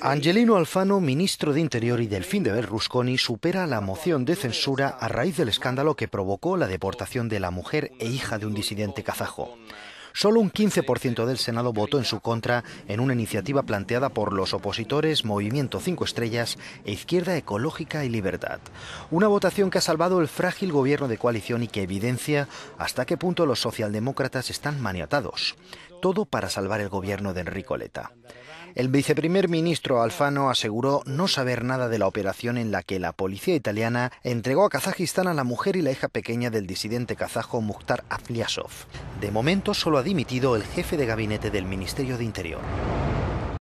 Angelino Alfano, ministro de Interior y del fin de Berlusconi, supera la moción de censura a raíz del escándalo que provocó la deportación de la mujer e hija de un disidente kazajo. Solo un 15% del Senado votó en su contra en una iniciativa planteada por los opositores Movimiento 5 Estrellas e Izquierda Ecológica y Libertad. Una votación que ha salvado el frágil gobierno de coalición y que evidencia hasta qué punto los socialdemócratas están maniatados todo para salvar el gobierno de Enrico Letta. El viceprimer ministro Alfano aseguró no saber nada de la operación en la que la policía italiana entregó a Kazajistán a la mujer y la hija pequeña del disidente kazajo Mukhtar Afliasov. De momento solo ha dimitido el jefe de gabinete del Ministerio de Interior.